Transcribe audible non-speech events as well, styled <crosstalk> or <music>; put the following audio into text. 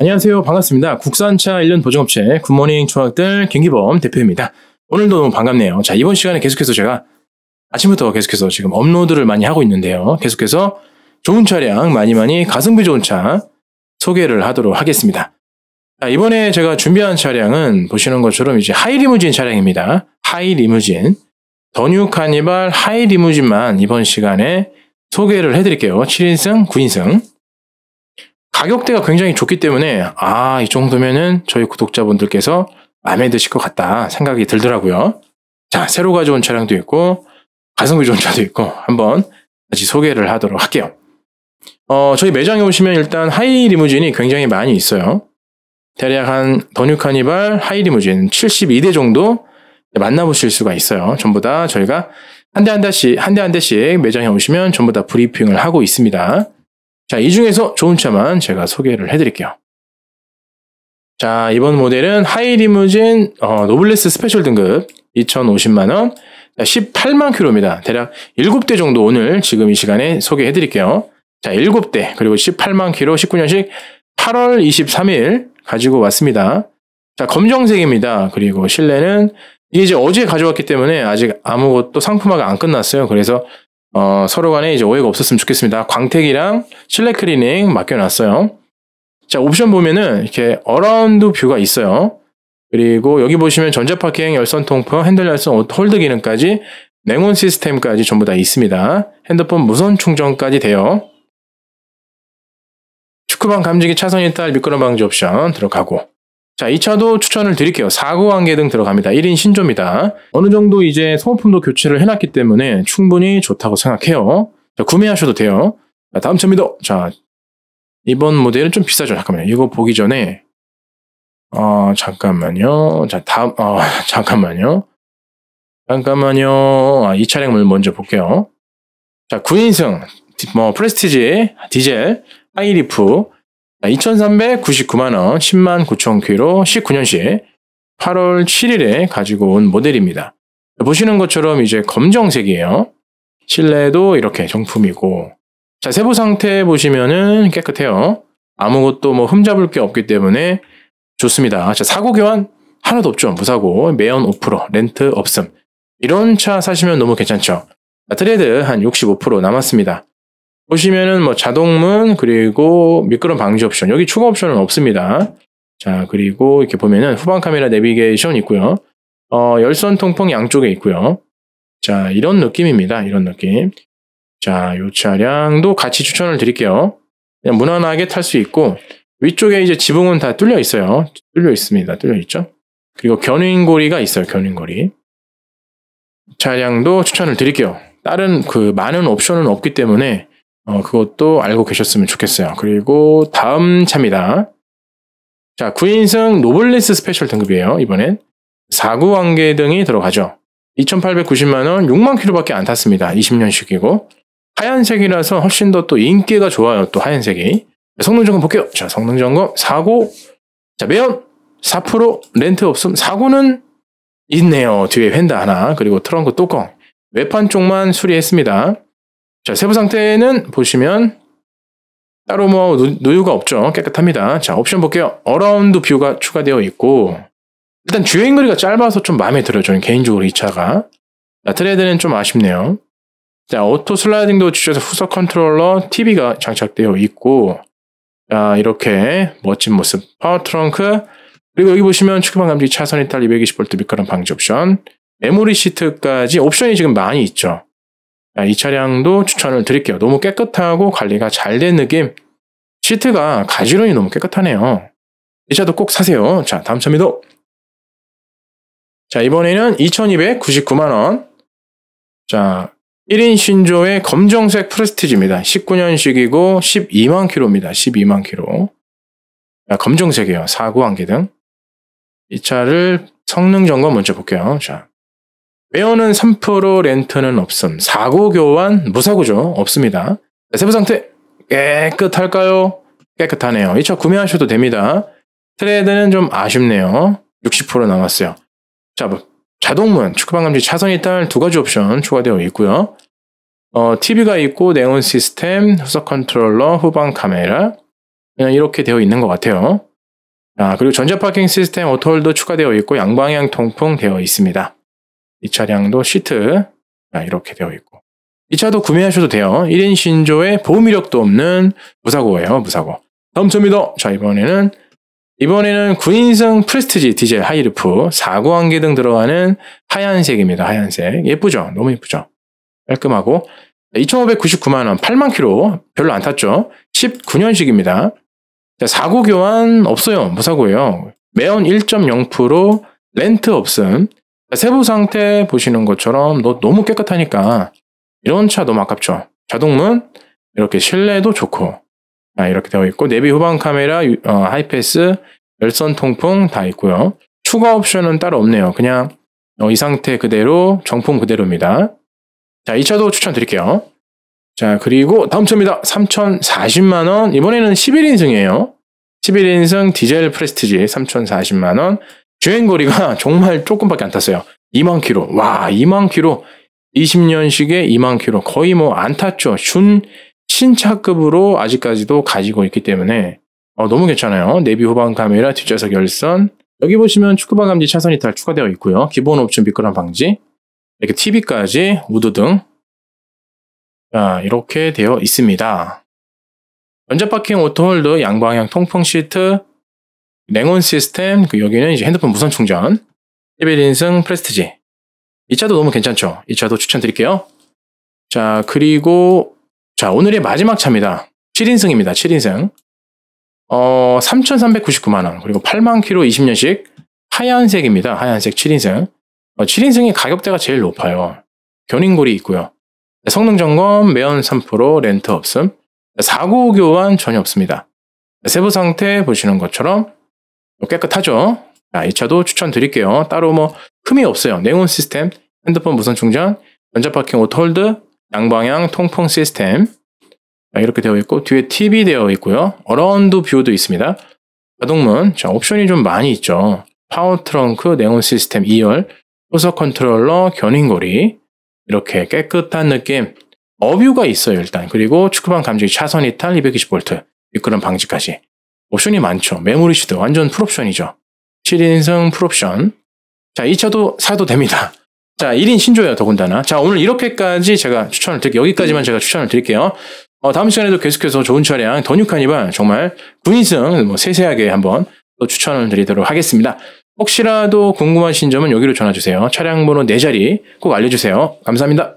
안녕하세요. 반갑습니다. 국산차 1년 보증업체 굿모닝 초학들 경기범 대표입니다. 오늘도 너무 반갑네요. 자, 이번 시간에 계속해서 제가 아침부터 계속해서 지금 업로드를 많이 하고 있는데요. 계속해서 좋은 차량 많이 많이 가성비 좋은 차 소개를 하도록 하겠습니다. 자, 이번에 제가 준비한 차량은 보시는 것처럼 이제 하이리무진 차량입니다. 하이리무진. 더 뉴 카니발 하이리무진만 이번 시간에 소개를 해드릴게요. 7인승, 9인승. 가격대가 굉장히 좋기 때문에 아, 이 정도면은 저희 구독자분들께서 마음에 드실 것 같다 생각이 들더라고요. 자, 새로 가져온 차량도 있고 가성비 좋은 차도 있고 한번 다시 소개를 하도록 할게요. 어, 저희 매장에 오시면 일단 하이 리무진이 굉장히 많이 있어요. 대략 한 더뉴 카니발 하이 리무진 72대 정도 만나보실 수가 있어요. 전부 다 저희가 한 대 한 대씩, 한 대 한 대씩 매장에 오시면 전부 다 브리핑을 하고 있습니다. 자, 이 중에서 좋은 차만 제가 소개를 해드릴게요. 자, 이번 모델은 하이리무진 어, 노블레스 스페셜 등급 2,050만원, 18만 킬로입니다. 대략 7대 정도 오늘 지금 이 시간에 소개해드릴게요. 자, 7대, 그리고 18만 킬로 19년식 8월 23일 가지고 왔습니다. 자, 검정색입니다. 그리고 실내는 이게 이제 어제 가져왔기 때문에 아직 아무것도 상품화가 안 끝났어요. 그래서 어, 서로 간에 이제 오해가 없었으면 좋겠습니다. 광택이랑 실내 클리닝 맡겨놨어요. 자, 옵션 보면은 이렇게 어라운드 뷰가 있어요. 그리고 여기 보시면 전자파킹, 열선 통풍, 핸들 열선 홀드 기능까지 냉온 시스템까지 전부 다 있습니다. 핸드폰 무선 충전까지 돼요. 축구방 감지기 차선 이탈 미끄럼 방지 옵션 들어가고 자, 2차도 추천을 드릴게요. 사구 관계 등 들어갑니다. 1인 신조입니다. 어느 정도 이제 소모품도 교체를 해놨기 때문에 충분히 좋다고 생각해요. 자, 구매하셔도 돼요. 자, 다음 차입니다. 자, 이번 모델은 좀 비싸죠. 잠깐만요. 이거 보기 전에 어, 잠깐만요. 자, 다음, 어, <laughs> 잠깐만요. 잠깐만요. 아, 이 차량을 먼저 볼게요. 자, 9인승, 뭐, 프레스티지, 디젤, 하이리프, 2,399만원 10만 9천 키로 19년식 8월 7일에 가지고 온 모델입니다. 보시는 것처럼 이제 검정색이에요. 실내도 이렇게 정품이고 자 세부 상태 보시면은 깨끗해요. 아무것도 뭐 흠잡을 게 없기 때문에 좋습니다. 자 사고 교환 하나도 없죠. 무사고 매연 5% 렌트 없음 이런 차 사시면 너무 괜찮죠. 트레드 한 65% 남았습니다. 보시면은 뭐 자동문 그리고 미끄럼 방지 옵션 여기 추가 옵션은 없습니다. 자 그리고 이렇게 보면은 후방 카메라 내비게이션 있고요. 어, 열선 통풍 양쪽에 있고요. 자 이런 느낌입니다. 이런 느낌. 자 이 차량도 같이 추천을 드릴게요. 그냥 무난하게 탈 수 있고 위쪽에 이제 지붕은 다 뚫려 있어요. 뚫려 있습니다. 뚫려 있죠. 그리고 견인고리가 있어요. 견인고리. 차량도 추천을 드릴게요. 다른 그 많은 옵션은 없기 때문에 어, 그것도 알고 계셨으면 좋겠어요. 그리고 다음 차입니다. 자, 구인승 노블리스 스페셜 등급이에요. 이번엔 4구 관계 등이 들어가죠. 2,890만원, 6만 키로밖에안 탔습니다. 20년식이고. 하얀색이라서 훨씬 더 또 인기가 좋아요. 또 하얀색이. 성능 점검 볼게요. 자, 성능 점검 4구 자, 매연 4% 렌트 없음. 4구는 있네요. 뒤에 휀다 하나. 그리고 트렁크 뚜껑. 외판 쪽만 수리했습니다. 자, 세부 상태는 보시면 따로 뭐 노유가 없죠. 깨끗합니다. 자, 옵션 볼게요. 어라운드 뷰가 추가되어 있고 일단 주행 거리가 짧아서 좀 마음에 들어요. 저는 개인적으로 이 차가. 자, 트레드는 좀 아쉽네요. 자, 오토 슬라이딩도 주셔서 후석 컨트롤러 TV가 장착되어 있고 자, 이렇게 멋진 모습. 파워 트렁크 그리고 여기 보시면 축구방 감지 차선 이탈 220V 미끄럼 방지 옵션 메모리 시트까지 옵션이 지금 많이 있죠. 아, 이 차량도 추천을 드릴게요. 너무 깨끗하고 관리가 잘 된 느낌. 시트가 가지런히 너무 깨끗하네요. 이 차도 꼭 사세요. 자, 다음 차입니다. 자, 이번에는 2,299만원. 자, 1인 신조의 검정색 프레스티지입니다. 19년식이고 12만 키로입니다 12만 키로 자, 검정색이에요. 사구 안개등. 이 차를 성능 점검 먼저 볼게요. 자, 빼어는 3% 렌트는 없음. 사고 교환 무사고죠. 없습니다. 네, 세부 상태 깨끗할까요? 깨끗하네요. 이 차 구매하셔도 됩니다. 트레드는 좀 아쉽네요. 60% 남았어요. 자, 뭐, 자동문, 축구방 감지, 차선이 딸 두 가지 옵션 추가되어 있고요. 어, TV가 있고 네온 시스템, 후석 컨트롤러, 후방 카메라 그냥 이렇게 되어 있는 것 같아요. 아, 그리고 전자 파킹 시스템 오토홀도 추가되어 있고 양방향 통풍 되어 있습니다. 이 차량도 시트 아, 이렇게 되어 있고 이 차도 구매하셔도 돼요. 1인 신조에 보험 이력도 없는 무사고예요. 무사고. 다음 점이더. 자 이번에는 이번에는 군인승 프레스티지 디젤 하이루프 4구안개 등 들어가는 하얀색입니다. 하얀색 예쁘죠? 너무 예쁘죠? 깔끔하고 2,599만원 8만 키로 별로 안 탔죠? 19년식입니다. 사고 교환 없어요. 무사고예요. 매연 1.0% 렌트 없음 세부 상태 보시는 것처럼 너무 깨끗하니까 이런 차 너무 아깝죠. 자동문 이렇게 실내도 좋고 아, 이렇게 되어 있고 내비 후방 카메라, 어, 하이패스, 열선 통풍 다 있고요. 추가 옵션은 따로 없네요. 그냥 어, 이 상태 그대로 정품 그대로입니다. 자, 이 차도 추천드릴게요. 자, 그리고 다음 차입니다. 3,040만 원. 이번에는 11인승이에요. 11인승 디젤 프레스티지 3,040만 원. 주행거리가 <laughs> 정말 조금밖에 안 탔어요. 2만 킬로. 와, 2만 킬로. 20년식에 2만 킬로. 거의 뭐 안 탔죠. 준 신차급으로 아직까지도 가지고 있기 때문에 어, 너무 괜찮아요. 내비 후방 카메라, 뒷좌석 열선. 여기 보시면 축구방 감지 차선 이탈 추가되어 있고요. 기본 옵션 미끄럼 방지. 이렇게 TV까지 우드등. 자, 이렇게 되어 있습니다. 전자파킹 오토홀드, 양방향 통풍 시트, 냉온 시스템, 그 여기는 이제 핸드폰 무선 충전, 11인승 프레스티지. 이 차도 너무 괜찮죠? 이 차도 추천드릴게요. 자, 그리고, 자, 오늘의 마지막 차입니다. 7인승입니다. 7인승. 어, 3,399만원. 그리고 8만 키로 20년식 하얀색입니다. 하얀색 7인승. 어, 7인승이 가격대가 제일 높아요. 견인골이 있고요. 성능 점검, 매연 3% 렌트 없음. 사고 교환 전혀 없습니다. 세부 상태 보시는 것처럼 뭐 깨끗하죠. 자, 이 차도 추천드릴게요. 따로 뭐 흠이 없어요. 냉온 시스템, 핸드폰 무선 충전, 전자파킹 오토홀드, 양방향 통풍 시스템 자, 이렇게 되어 있고 뒤에 TV 되어 있고요. 어라운드 뷰도 있습니다. 자동문, 자, 옵션이 좀 많이 있죠. 파워 트렁크, 냉온 시스템 2열, 소석 컨트롤러, 견인고리 이렇게 깨끗한 느낌 어뷰가 있어요 일단 그리고 축구방 감지 차선 이탈 220V 미끄럼 방지까지 옵션이 많죠. 메모리 시드 완전 풀옵션이죠. 7인승 풀옵션. 자, 2차도 사도 됩니다. 자, 1인 신조예요, 더군다나. 자, 오늘 이렇게까지 제가 추천을 드릴게요. 여기까지만 제가 추천을 드릴게요. 어, 다음 시간에도 계속해서 좋은 차량, 더뉴 카니발, 정말 9인승 뭐 세세하게 한번 또 추천을 드리도록 하겠습니다. 혹시라도 궁금하신 점은 여기로 전화주세요. 차량 번호 4자리 꼭 알려주세요. 감사합니다.